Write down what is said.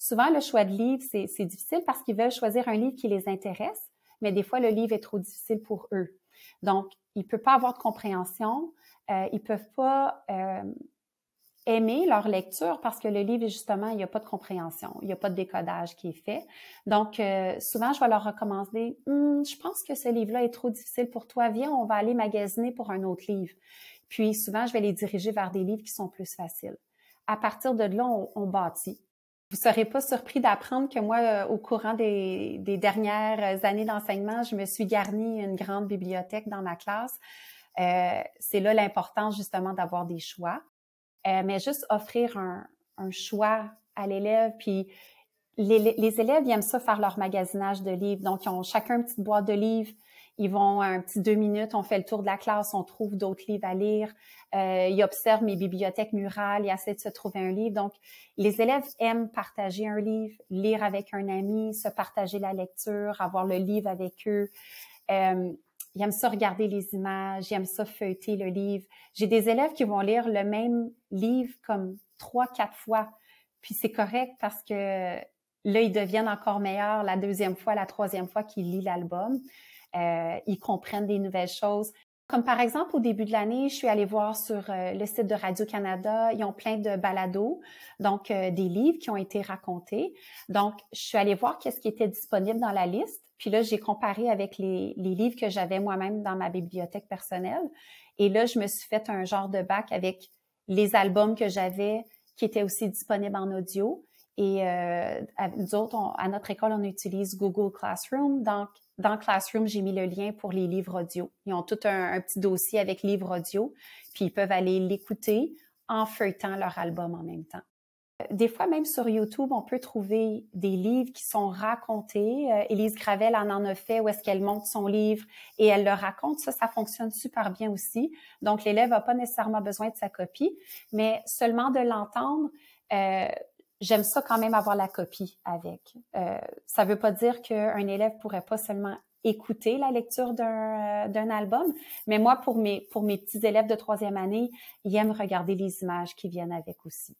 Souvent, le choix de livre, c'est difficile parce qu'ils veulent choisir un livre qui les intéresse, mais des fois, le livre est trop difficile pour eux. Donc, ils ne peuvent pas avoir de compréhension, euh, ils ne peuvent pas euh, aimer leur lecture parce que le livre, justement, il n'y a pas de compréhension, il n'y a pas de décodage qui est fait. Donc, euh, souvent, je vais leur recommander, hum, je pense que ce livre-là est trop difficile pour toi, viens, on va aller magasiner pour un autre livre. Puis, souvent, je vais les diriger vers des livres qui sont plus faciles. À partir de là, on, on bâtit. Vous serez pas surpris d'apprendre que moi, euh, au courant des, dernières années d'enseignement, je me suis garnie une grande bibliothèque dans ma classe. Euh, c'est là l'importance justement d'avoir des choix, euh, mais juste offrir un, choix à l'élève. Puis les, élèves aiment ça faire leur magasinage de livres, donc ils ont chacun une petite boîte de livres. Ils vont un petit deux minutes, on fait le tour de la classe, on trouve d'autres livres à lire. Euh, ils observent mes bibliothèques murales, ils essaient de se trouver un livre. Donc, les élèves aiment partager un livre, lire avec un ami, se partager la lecture, avoir le livre avec eux. Euh, ils aiment ça regarder les images, ils aiment ça feuilleter le livre. J'ai des élèves qui vont lire le même livre comme trois, quatre fois. Puis c'est correct parce que là, ils deviennent encore meilleurs la deuxième fois, la troisième fois qu'ils lisent l'album. Euh, ils comprennent des nouvelles choses. Comme par exemple, au début de l'année, je suis allée voir sur euh, le site de Radio-Canada, ils ont plein de balados, donc euh, des livres qui ont été racontés. Donc, je suis allée voir qu'est-ce qui était disponible dans la liste. Puis là, j'ai comparé avec les, les livres que j'avais moi-même dans ma bibliothèque personnelle. Et là, je me suis fait un genre de bac avec les albums que j'avais qui étaient aussi disponibles en audio, et à, euh, nous autres, à notre école, on utilise Google Classroom. Donc, dans Classroom, j'ai mis le lien pour les livres audio. Ils ont tout un, petit dossier avec livres audio, puis ils peuvent aller l'écouter en feuilletant leur album en même temps. Des fois, même sur YouTube, on peut trouver des livres qui sont racontés. elise euh, Élise Gravel en en a fait, où est-ce qu'elle monte son livre et elle le raconte. Ça, ça fonctionne super bien aussi. Donc, l'élève n'a pas nécessairement besoin de sa copie, mais seulement de l'entendre, euh, j'aime ça quand même avoir la copie avec. Euh, ça ne veut pas dire qu'un élève pourrait pas seulement écouter la lecture euh, d'un album, mais moi, pour mes, pour mes petits élèves de troisième année, ils aiment regarder les images qui viennent avec aussi.